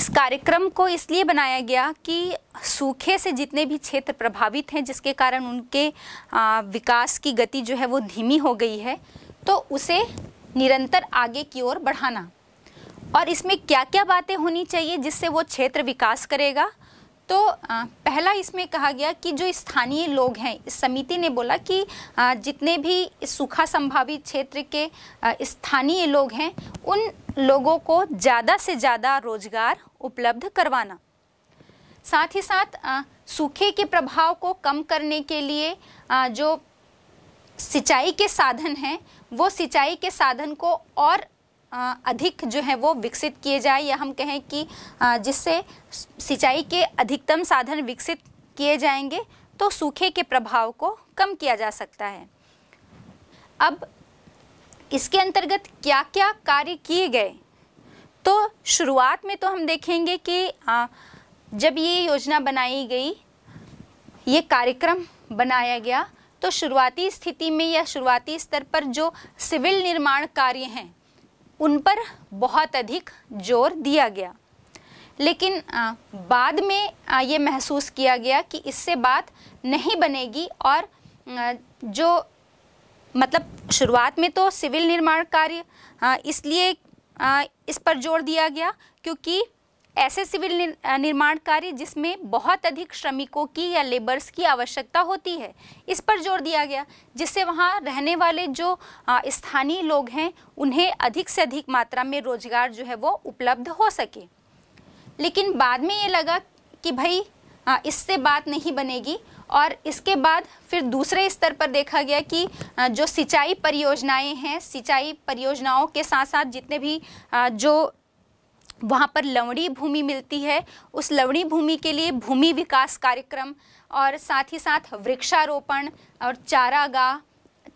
इस कार्यक्रम को इसलिए बनाया गया कि सूखे से जितने भी क्षेत्र प्रभावित हैं जिसके कारण उनके विकास की गति जो है वो धीमी हो गई है तो उसे निरंतर आगे की ओर बढ़ाना और इसमें क्या क्या बातें होनी चाहिए जिससे वो क्षेत्र विकास करेगा तो पहला इसमें कहा गया कि जो स्थानीय लोग हैं इस समिति ने बोला कि जितने भी सूखा संभावित क्षेत्र के स्थानीय लोग हैं उन लोगों को ज़्यादा से ज़्यादा रोजगार उपलब्ध करवाना साथ ही साथ सूखे के प्रभाव को कम करने के लिए आ, जो सिंचाई के साधन हैं वो सिंचाई के साधन को और आ, अधिक जो है वो विकसित किए जाए या हम कहें कि जिससे सिंचाई के अधिकतम साधन विकसित किए जाएंगे तो सूखे के प्रभाव को कम किया जा सकता है अब इसके अंतर्गत क्या क्या कार्य किए गए तो शुरुआत में तो हम देखेंगे कि आ, जब ये योजना बनाई गई ये कार्यक्रम बनाया गया तो शुरुआती स्थिति में या शुरुआती स्तर पर जो सिविल निर्माण कार्य हैं उन पर बहुत अधिक जोर दिया गया लेकिन आ, बाद में आ, ये महसूस किया गया कि इससे बात नहीं बनेगी और आ, जो मतलब शुरुआत में तो सिविल निर्माण कार्य इसलिए इस पर जोर दिया गया क्योंकि ऐसे सिविल निर्माण कार्य जिसमें बहुत अधिक श्रमिकों की या लेबर्स की आवश्यकता होती है इस पर जोर दिया गया जिससे वहाँ रहने वाले जो स्थानीय लोग हैं उन्हें अधिक से अधिक मात्रा में रोजगार जो है वो उपलब्ध हो सके लेकिन बाद में ये लगा कि भाई इससे बात नहीं बनेगी और इसके बाद फिर दूसरे स्तर पर देखा गया कि जो सिंचाई परियोजनाएं हैं सिंचाई परियोजनाओं के साथ साथ जितने भी जो वहाँ पर लवड़ी भूमि मिलती है उस लवड़ी भूमि के लिए भूमि विकास कार्यक्रम और साथ ही साथ वृक्षारोपण और चारागाह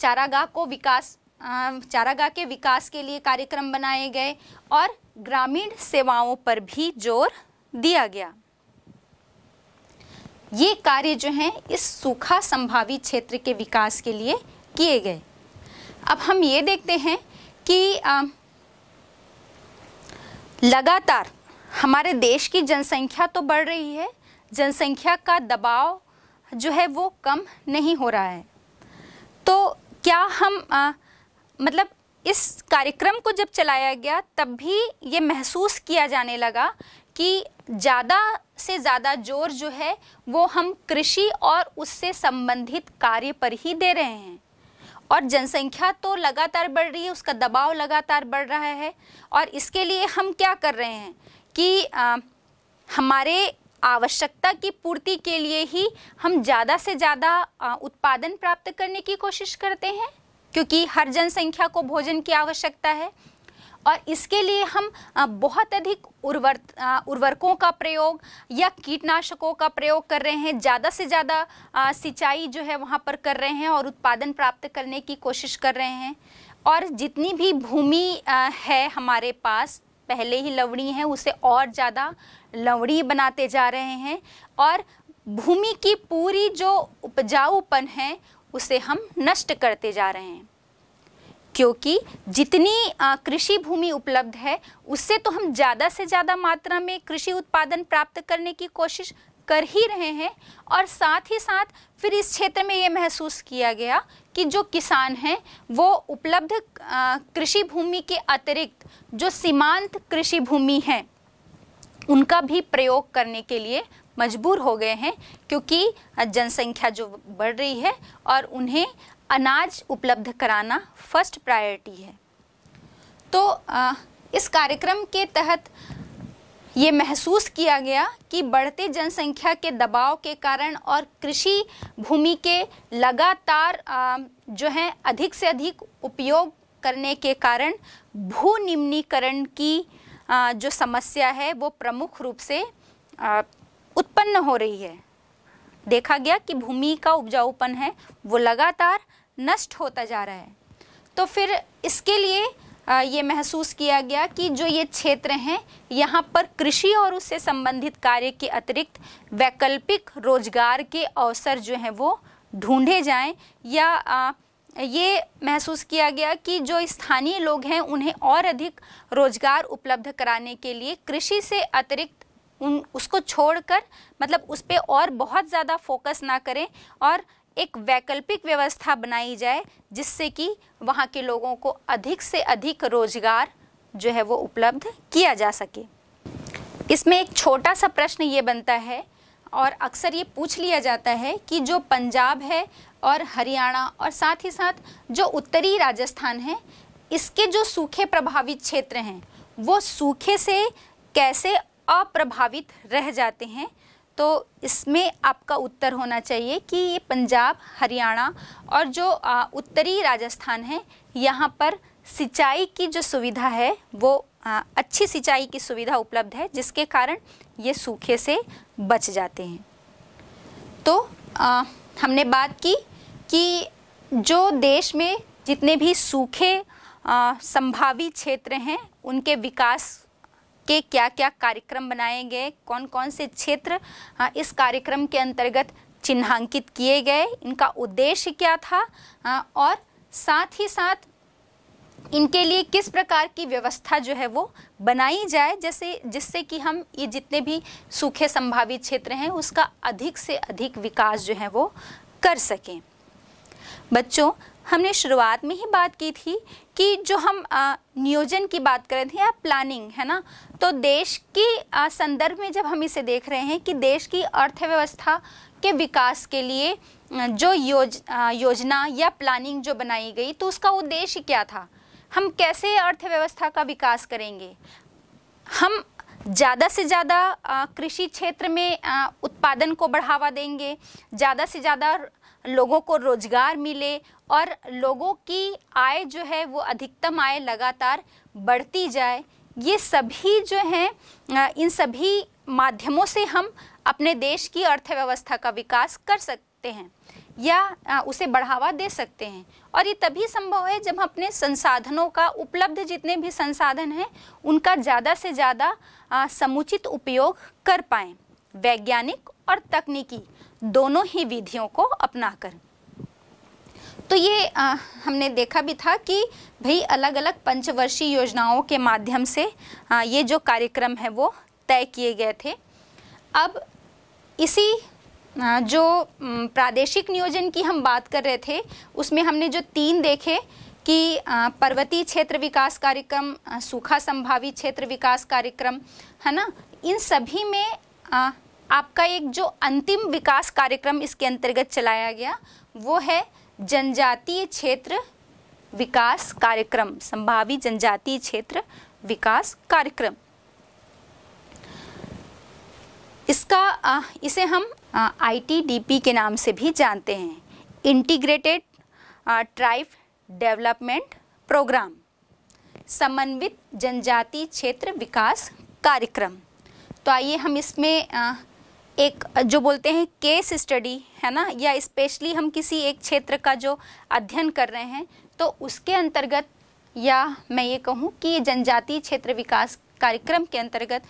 चारागाह को विकास चारागाह के विकास के लिए कार्यक्रम बनाए गए और ग्रामीण सेवाओं पर भी जोर दिया गया ये कार्य जो हैं इस सूखा संभावित क्षेत्र के विकास के लिए किए गए अब हम ये देखते हैं कि आ, लगातार हमारे देश की जनसंख्या तो बढ़ रही है जनसंख्या का दबाव जो है वो कम नहीं हो रहा है तो क्या हम आ, मतलब इस कार्यक्रम को जब चलाया गया तब भी ये महसूस किया जाने लगा कि ज़्यादा से ज़्यादा जोर जो है वो हम कृषि और उससे संबंधित कार्य पर ही दे रहे हैं और जनसंख्या तो लगातार बढ़ रही है उसका दबाव लगातार बढ़ रहा है और इसके लिए हम क्या कर रहे हैं कि आ, हमारे आवश्यकता की पूर्ति के लिए ही हम ज़्यादा से ज़्यादा उत्पादन प्राप्त करने की कोशिश करते हैं क्योंकि हर जनसंख्या को भोजन की आवश्यकता है और इसके लिए हम बहुत अधिक उर्वर उर्वरकों का प्रयोग या कीटनाशकों का प्रयोग कर रहे हैं ज़्यादा से ज़्यादा सिंचाई जो है वहाँ पर कर रहे हैं और उत्पादन प्राप्त करने की कोशिश कर रहे हैं और जितनी भी भूमि है हमारे पास पहले ही लवणी है उसे और ज़्यादा लवणी बनाते जा रहे हैं और भूमि की पूरी जो उपजाऊपन है उसे हम नष्ट करते जा रहे हैं क्योंकि जितनी कृषि भूमि उपलब्ध है उससे तो हम ज़्यादा से ज़्यादा मात्रा में कृषि उत्पादन प्राप्त करने की कोशिश कर ही रहे हैं और साथ ही साथ फिर इस क्षेत्र में ये महसूस किया गया कि जो किसान हैं वो उपलब्ध कृषि भूमि के अतिरिक्त जो सीमांत कृषि भूमि है उनका भी प्रयोग करने के लिए मजबूर हो गए हैं क्योंकि जनसंख्या जो बढ़ रही है और उन्हें अनाज उपलब्ध कराना फर्स्ट प्रायोरिटी है तो आ, इस कार्यक्रम के तहत ये महसूस किया गया कि बढ़ते जनसंख्या के दबाव के कारण और कृषि भूमि के लगातार जो है अधिक से अधिक उपयोग करने के कारण भू निम्नीकरण की जो समस्या है वो प्रमुख रूप से उत्पन्न हो रही है देखा गया कि भूमि का उपजाऊपन है वो लगातार नष्ट होता जा रहा है तो फिर इसके लिए ये महसूस किया गया कि जो ये क्षेत्र हैं यहाँ पर कृषि और उससे संबंधित कार्य के अतिरिक्त वैकल्पिक रोजगार के अवसर जो हैं वो ढूंढे जाएं या ये महसूस किया गया कि जो स्थानीय लोग हैं उन्हें और अधिक रोजगार उपलब्ध कराने के लिए कृषि से अतिरिक्त उन उसको छोड़कर मतलब उस पर और बहुत ज़्यादा फोकस ना करें और एक वैकल्पिक व्यवस्था बनाई जाए जिससे कि वहाँ के लोगों को अधिक से अधिक रोजगार जो है वो उपलब्ध किया जा सके इसमें एक छोटा सा प्रश्न ये बनता है और अक्सर ये पूछ लिया जाता है कि जो पंजाब है और हरियाणा और साथ ही साथ जो उत्तरी राजस्थान है इसके जो सूखे प्रभावित क्षेत्र हैं वो सूखे से कैसे अप्रभावित रह जाते हैं तो इसमें आपका उत्तर होना चाहिए कि ये पंजाब हरियाणा और जो उत्तरी राजस्थान है यहाँ पर सिंचाई की जो सुविधा है वो आ, अच्छी सिंचाई की सुविधा उपलब्ध है जिसके कारण ये सूखे से बच जाते हैं तो आ, हमने बात की कि जो देश में जितने भी सूखे संभावी क्षेत्र हैं उनके विकास के क्या क्या कार्यक्रम बनाए गए कौन कौन से क्षेत्र हाँ, इस कार्यक्रम के अंतर्गत चिन्हांकित किए गए इनका उद्देश्य क्या था हाँ, और साथ ही साथ इनके लिए किस प्रकार की व्यवस्था जो है वो बनाई जाए जैसे जिससे कि हम ये जितने भी सूखे संभावित क्षेत्र हैं उसका अधिक से अधिक विकास जो है वो कर सकें बच्चों हमने शुरुआत में ही बात की थी कि जो हम आ, नियोजन की बात कर रहे थे या प्लानिंग है ना तो देश की संदर्भ में जब हम इसे देख रहे हैं कि देश की अर्थव्यवस्था के विकास के लिए जो योज आ, योजना या प्लानिंग जो बनाई गई तो उसका उद्देश्य क्या था हम कैसे अर्थव्यवस्था का विकास करेंगे हम ज़्यादा से ज़्यादा कृषि क्षेत्र में आ, उत्पादन को बढ़ावा देंगे ज़्यादा से ज़्यादा लोगों को रोजगार मिले और लोगों की आय जो है वो अधिकतम आय लगातार बढ़ती जाए ये सभी जो हैं इन सभी माध्यमों से हम अपने देश की अर्थव्यवस्था का विकास कर सकते हैं या उसे बढ़ावा दे सकते हैं और ये तभी संभव है जब हम अपने संसाधनों का उपलब्ध जितने भी संसाधन हैं उनका ज़्यादा से ज़्यादा समुचित उपयोग कर पाएँ वैज्ञानिक और तकनीकी दोनों ही विधियों को अपनाकर तो ये आ, हमने देखा भी था कि भाई अलग अलग पंचवर्षीय योजनाओं के माध्यम से आ, ये जो कार्यक्रम है वो तय किए गए थे अब इसी आ, जो प्रादेशिक नियोजन की हम बात कर रहे थे उसमें हमने जो तीन देखे कि पर्वतीय क्षेत्र विकास कार्यक्रम सूखा संभावी क्षेत्र विकास कार्यक्रम है ना इन सभी में आपका एक जो अंतिम विकास कार्यक्रम इसके अंतर्गत चलाया गया वो है जनजातीय क्षेत्र विकास कार्यक्रम संभावी जनजातीय क्षेत्र विकास कार्यक्रम इसका इसे हम आईटीडीपी के नाम से भी जानते हैं इंटीग्रेटेड ट्राइब डेवलपमेंट प्रोग्राम समन्वित जनजातीय क्षेत्र विकास कार्यक्रम तो आइए हम इसमें एक जो बोलते हैं केस स्टडी है ना या स्पेशली हम किसी एक क्षेत्र का जो अध्ययन कर रहे हैं तो उसके अंतर्गत या मैं ये कहूँ कि जनजातीय क्षेत्र विकास कार्यक्रम के अंतर्गत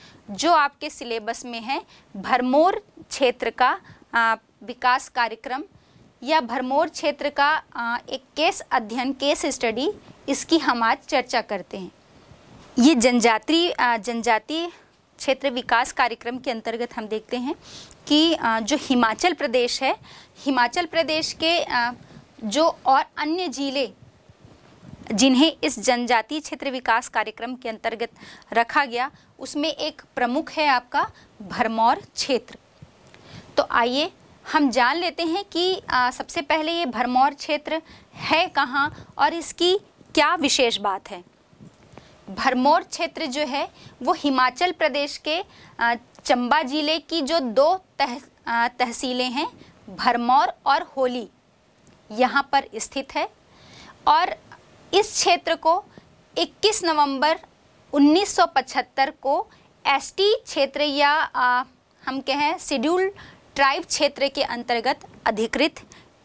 जो आपके सिलेबस में है भरमौर क्षेत्र का आ, विकास कार्यक्रम या भरमौर क्षेत्र का आ, एक केस अध्ययन केस स्टडी इसकी हम आज चर्चा करते हैं ये जनजातीय जनजातीय क्षेत्र विकास कार्यक्रम के अंतर्गत हम देखते हैं कि जो हिमाचल प्रदेश है हिमाचल प्रदेश के जो और अन्य ज़िले जिन्हें इस जनजातीय क्षेत्र विकास कार्यक्रम के अंतर्गत रखा गया उसमें एक प्रमुख है आपका भरमौर क्षेत्र तो आइए हम जान लेते हैं कि आ, सबसे पहले ये भरमौर क्षेत्र है कहाँ और इसकी क्या विशेष बात है भरमौर क्षेत्र जो है वो हिमाचल प्रदेश के चंबा जिले की जो दो तह, तहसीलें हैं भरमौर और होली यहाँ पर स्थित है और इस क्षेत्र को 21 नवंबर 1975 को एसटी क्षेत्र या आ, हम कहें शेड्यूल ट्राइब क्षेत्र के अंतर्गत अधिकृत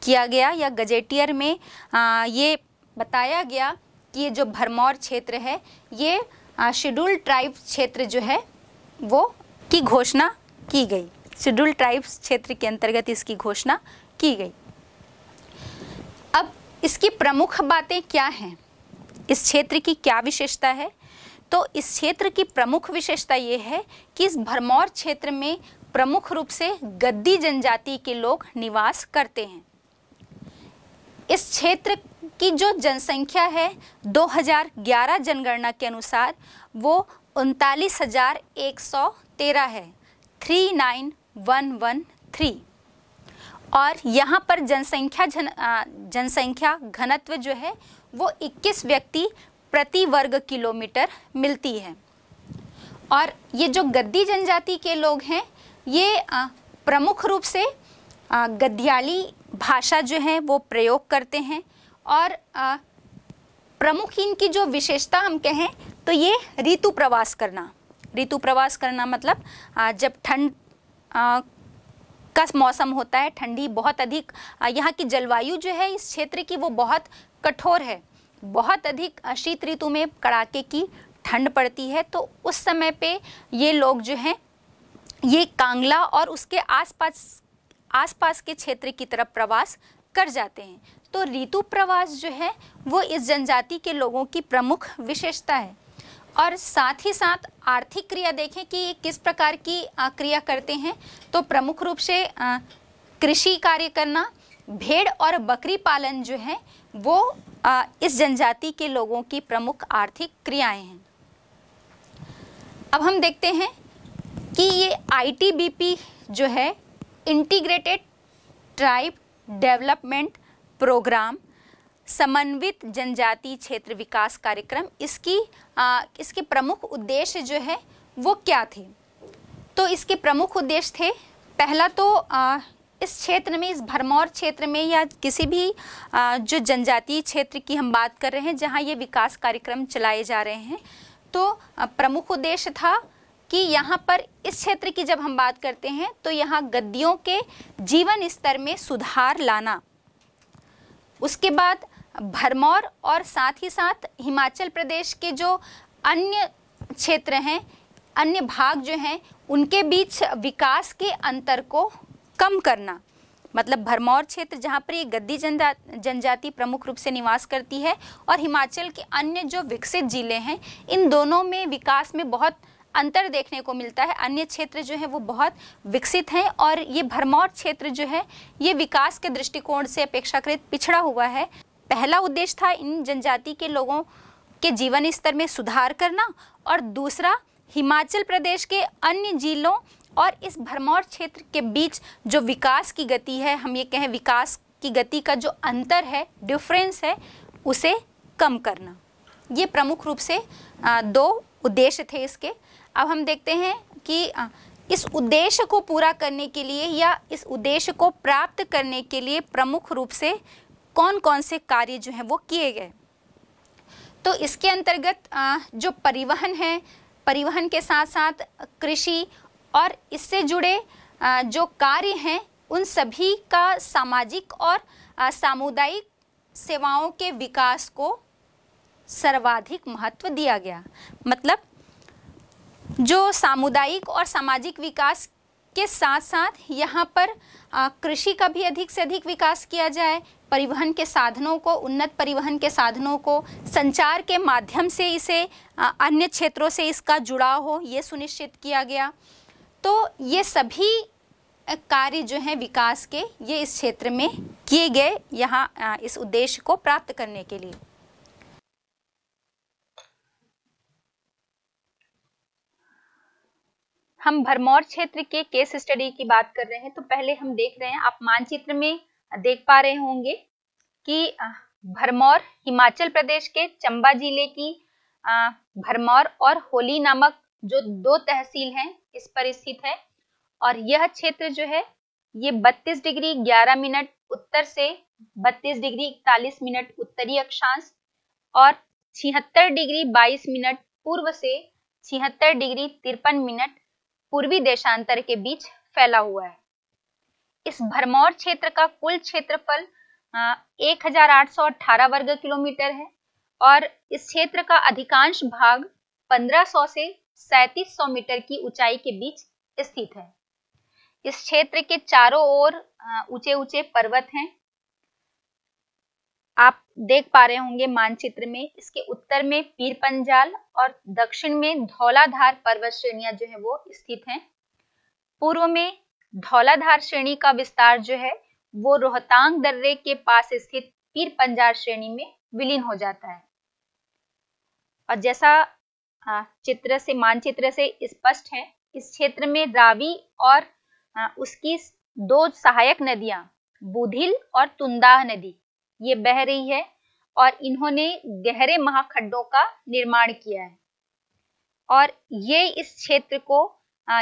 किया गया या गजेटियर में आ, ये बताया गया कि ये जो भरमौर क्षेत्र है ये शेड्यूल ट्राइब क्षेत्र जो है वो की घोषणा की गई शेड्यूल ट्राइब्स क्षेत्र के अंतर्गत इसकी घोषणा की गई अब इसकी प्रमुख बातें क्या हैं इस क्षेत्र की क्या विशेषता है तो इस क्षेत्र की प्रमुख विशेषता ये है कि इस भरमौर क्षेत्र में प्रमुख रूप से गद्दी जनजाति के लोग निवास करते हैं इस क्षेत्र कि जो जनसंख्या है 2011 जनगणना के अनुसार वो उनतालीस हज़ार एक सौ तेरह है three nine one one three और यहाँ पर जनसंख्या जन जनसंख्या घनत्व जो है वो 21 व्यक्ति प्रति वर्ग किलोमीटर मिलती है और ये जो गद्दी जनजाति के लोग हैं ये प्रमुख रूप से गद्याली भाषा जो है वो प्रयोग करते हैं और प्रमुख इनकी जो विशेषता हम कहें तो ये ऋतु प्रवास करना ऋतु प्रवास करना मतलब जब ठंड का मौसम होता है ठंडी बहुत अधिक यहाँ की जलवायु जो है इस क्षेत्र की वो बहुत कठोर है बहुत अधिक शीत ऋतु में कड़ाके की ठंड पड़ती है तो उस समय पे ये लोग जो हैं ये कांगला और उसके आसपास आसपास के क्षेत्र की तरफ प्रवास कर जाते हैं तो ऋतु प्रवास जो है वो इस जनजाति के लोगों की प्रमुख विशेषता है और साथ ही साथ आर्थिक क्रिया देखें कि ये किस प्रकार की क्रिया करते हैं तो प्रमुख रूप से कृषि कार्य करना भेड़ और बकरी पालन जो है वो इस जनजाति के लोगों की प्रमुख आर्थिक क्रियाएं हैं अब हम देखते हैं कि ये आईटीबीपी जो है इंटीग्रेटेड ट्राइब डेवलपमेंट प्रोग्राम समन्वित जनजाति क्षेत्र विकास कार्यक्रम इसकी आ, इसके प्रमुख उद्देश्य जो है वो क्या थे तो इसके प्रमुख उद्देश्य थे पहला तो आ, इस क्षेत्र में इस भरमौर क्षेत्र में या किसी भी आ, जो जनजातीय क्षेत्र की हम बात कर रहे हैं जहाँ ये विकास कार्यक्रम चलाए जा रहे हैं तो प्रमुख उद्देश्य था कि यहाँ पर इस क्षेत्र की जब हम बात करते हैं तो यहाँ गद्दियों के जीवन स्तर में सुधार लाना उसके बाद भरमौर और साथ ही साथ हिमाचल प्रदेश के जो अन्य क्षेत्र हैं अन्य भाग जो हैं उनके बीच विकास के अंतर को कम करना मतलब भरमौर क्षेत्र जहाँ पर ये गद्दी जनजा जनजाति प्रमुख रूप से निवास करती है और हिमाचल के अन्य जो विकसित ज़िले हैं इन दोनों में विकास में बहुत अंतर देखने को मिलता है अन्य क्षेत्र जो है वो बहुत विकसित हैं और ये भरमौर क्षेत्र जो है ये विकास के दृष्टिकोण से अपेक्षाकृत पिछड़ा हुआ है पहला उद्देश्य था इन जनजाति के लोगों के जीवन स्तर में सुधार करना और दूसरा हिमाचल प्रदेश के अन्य जिलों और इस भरमौर क्षेत्र के बीच जो विकास की गति है हम ये कहें विकास की गति का जो अंतर है डिफरेंस है उसे कम करना ये प्रमुख रूप से दो उद्देश्य थे इसके अब हम देखते हैं कि इस उद्देश्य को पूरा करने के लिए या इस उद्देश्य को प्राप्त करने के लिए प्रमुख रूप से कौन कौन से कार्य जो हैं वो किए गए तो इसके अंतर्गत जो परिवहन है परिवहन के साथ साथ कृषि और इससे जुड़े जो कार्य हैं उन सभी का सामाजिक और सामुदायिक सेवाओं के विकास को सर्वाधिक महत्व दिया गया मतलब जो सामुदायिक और सामाजिक विकास के साथ साथ यहाँ पर कृषि का भी अधिक से अधिक विकास किया जाए परिवहन के साधनों को उन्नत परिवहन के साधनों को संचार के माध्यम से इसे अन्य क्षेत्रों से इसका जुड़ाव हो ये सुनिश्चित किया गया तो ये सभी कार्य जो हैं विकास के ये इस क्षेत्र में किए गए यहाँ इस उद्देश्य को प्राप्त करने के लिए हम भरमौर क्षेत्र के केस स्टडी की बात कर रहे हैं तो पहले हम देख रहे हैं आप मानचित्र में देख पा रहे होंगे कि भरमौर हिमाचल प्रदेश के चंबा जिले की भरमौर और होली नामक जो दो तहसील हैं इस पर स्थित है और यह क्षेत्र जो है ये 32 डिग्री 11 मिनट उत्तर से 32 डिग्री इकतालीस मिनट उत्तरी अक्षांश और छिहत्तर डिग्री 22 मिनट पूर्व से छिहत्तर डिग्री तिरपन मिनट पूर्वी देशांतर के बीच फैला हुआ है इस भरमौर क्षेत्र का कुल क्षेत्रफल एक वर्ग किलोमीटर है और इस क्षेत्र का अधिकांश भाग 1500 से 3700 मीटर की ऊंचाई के बीच स्थित है इस क्षेत्र के चारों ओर ऊंचे ऊंचे पर्वत हैं आप देख पा रहे होंगे मानचित्र में इसके उत्तर में पीर पंजाल और दक्षिण में धौलाधार पर्वत श्रेणिया जो है वो स्थित हैं पूर्व में धौलाधार श्रेणी का विस्तार जो है वो रोहतांग दर्रे के पास स्थित पीर पंजाल श्रेणी में विलीन हो जाता है और जैसा चित्र से मानचित्र से स्पष्ट है इस क्षेत्र में रावी और उसकी दो सहायक नदियां बुधिल और तुंदाह नदी ये बह रही है और इन्होंने गहरे महाखड्डों का निर्माण किया है और ये इस क्षेत्र को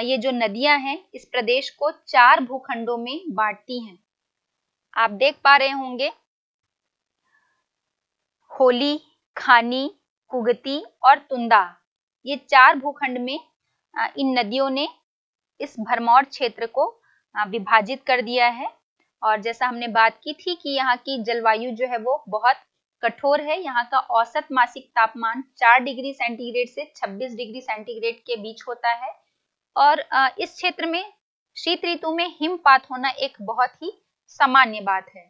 ये जो नदियां हैं इस प्रदेश को चार भूखंडों में बांटती हैं आप देख पा रहे होंगे होली खानी कुगती और तुंदा ये चार भूखंड में इन नदियों ने इस भरमौर क्षेत्र को विभाजित कर दिया है और जैसा हमने बात की थी कि यहाँ की जलवायु जो है वो बहुत कठोर है यहाँ का औसत मासिक तापमान 4 डिग्री सेंटीग्रेड से 26 डिग्री सेंटीग्रेड के बीच होता है और इस क्षेत्र में शीत ऋतु में हिमपात होना एक बहुत ही सामान्य बात है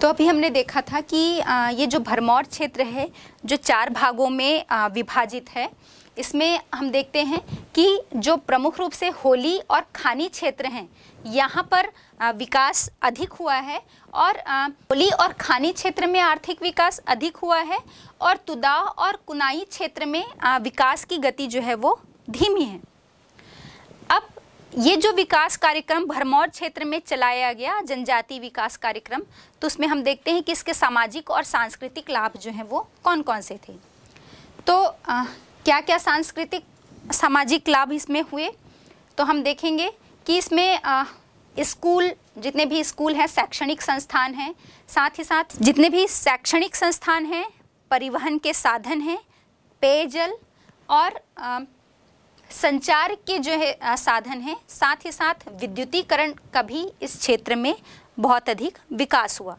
तो अभी हमने देखा था कि ये जो भरमौर क्षेत्र है जो चार भागों में विभाजित है इसमें हम देखते हैं कि जो प्रमुख रूप से होली और खानी क्षेत्र हैं यहाँ पर विकास अधिक हुआ है और होली और खानी क्षेत्र में आर्थिक विकास अधिक हुआ है और तुदा और कुनाई क्षेत्र में विकास की गति जो है वो धीमी है अब ये जो विकास कार्यक्रम भरमौर क्षेत्र में चलाया गया जनजाति विकास कार्यक्रम तो उसमें हम देखते हैं कि इसके सामाजिक और सांस्कृतिक लाभ जो हैं वो कौन कौन से थे तो आ, क्या क्या सांस्कृतिक सामाजिक लाभ इसमें हुए तो हम देखेंगे कि इसमें स्कूल जितने भी स्कूल हैं शैक्षणिक संस्थान हैं साथ ही साथ जितने भी शैक्षणिक संस्थान हैं परिवहन के साधन हैं पेयजल और आ, संचार के जो है आ, साधन हैं साथ ही साथ विद्युतीकरण का भी इस क्षेत्र में बहुत अधिक विकास हुआ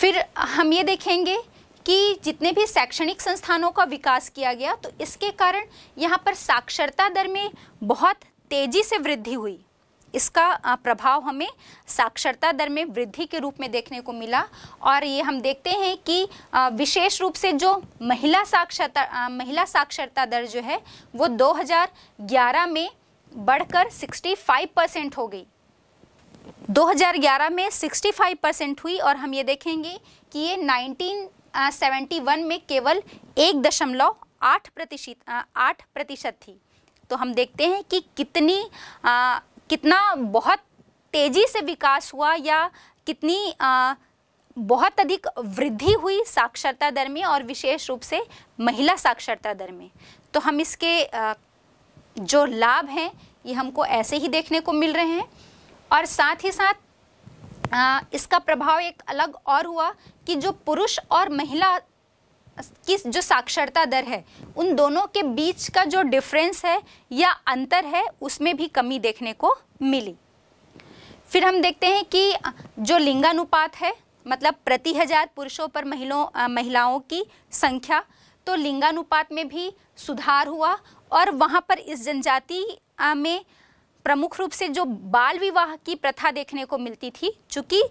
फिर हम ये देखेंगे कि जितने भी शैक्षणिक संस्थानों का विकास किया गया तो इसके कारण यहाँ पर साक्षरता दर में बहुत तेज़ी से वृद्धि हुई इसका प्रभाव हमें साक्षरता दर में वृद्धि के रूप में देखने को मिला और ये हम देखते हैं कि विशेष रूप से जो महिला साक्षरता महिला साक्षरता दर जो है वो 2011 में बढ़कर 65 परसेंट हो गई 2011 में 65 परसेंट हुई और हम ये देखेंगे कि ये 1971 में केवल एक दशमलव आठ प्रतिशत आठ प्रतिशत थी तो हम देखते हैं कि कितनी आ, कितना बहुत तेज़ी से विकास हुआ या कितनी आ, बहुत अधिक वृद्धि हुई साक्षरता दर में और विशेष रूप से महिला साक्षरता दर में तो हम इसके आ, जो लाभ हैं ये हमको ऐसे ही देखने को मिल रहे हैं और साथ ही साथ आ, इसका प्रभाव एक अलग और हुआ कि जो पुरुष और महिला की जो साक्षरता दर है उन दोनों के बीच का जो डिफरेंस है या अंतर है उसमें भी कमी देखने को मिली फिर हम देखते हैं कि जो लिंगानुपात है मतलब प्रति हज़ार पुरुषों पर महिलाओं महिलाओं की संख्या तो लिंगानुपात में भी सुधार हुआ और वहाँ पर इस जनजाति में प्रमुख रूप से जो बाल विवाह की प्रथा देखने को मिलती थी चूंकि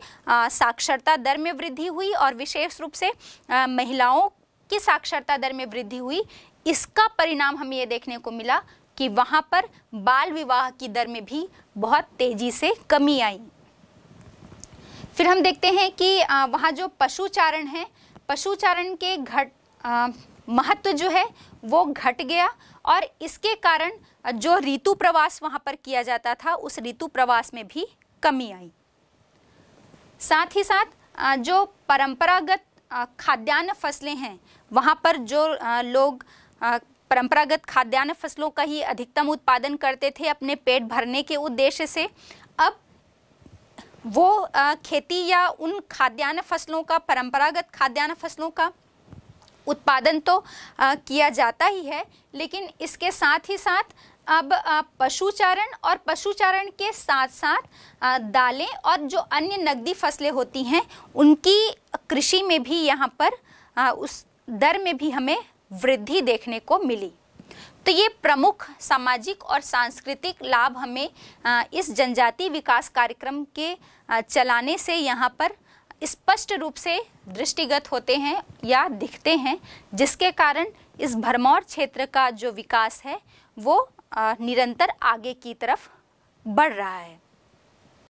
साक्षरता दर में वृद्धि हुई और विशेष रूप से आ, महिलाओं की साक्षरता दर में वृद्धि हुई इसका परिणाम हमें ये देखने को मिला कि वहाँ पर बाल विवाह की दर में भी बहुत तेज़ी से कमी आई फिर हम देखते हैं कि वहाँ जो पशुचारण है पशुचारण के घट महत्व जो है वो घट गया और इसके कारण जो ऋतु प्रवास वहाँ पर किया जाता था उस ऋतु प्रवास में भी कमी आई साथ ही साथ जो परंपरागत खाद्यान्न फसलें हैं वहाँ पर जो लोग परंपरागत खाद्यान्न फसलों का ही अधिकतम उत्पादन करते थे अपने पेट भरने के उद्देश्य से अब वो खेती या उन खाद्यान्न फसलों का परंपरागत खाद्यान्न फसलों का उत्पादन तो आ, किया जाता ही है लेकिन इसके साथ ही साथ अब पशुचारण और पशुचारण के साथ साथ दालें और जो अन्य नकदी फसलें होती हैं उनकी कृषि में भी यहाँ पर उस दर में भी हमें वृद्धि देखने को मिली तो ये प्रमुख सामाजिक और सांस्कृतिक लाभ हमें इस जनजाति विकास कार्यक्रम के चलाने से यहाँ पर स्पष्ट रूप से दृष्टिगत होते हैं या दिखते हैं जिसके कारण इस भरमौर क्षेत्र का जो विकास है वो निरंतर आगे की तरफ बढ़ रहा है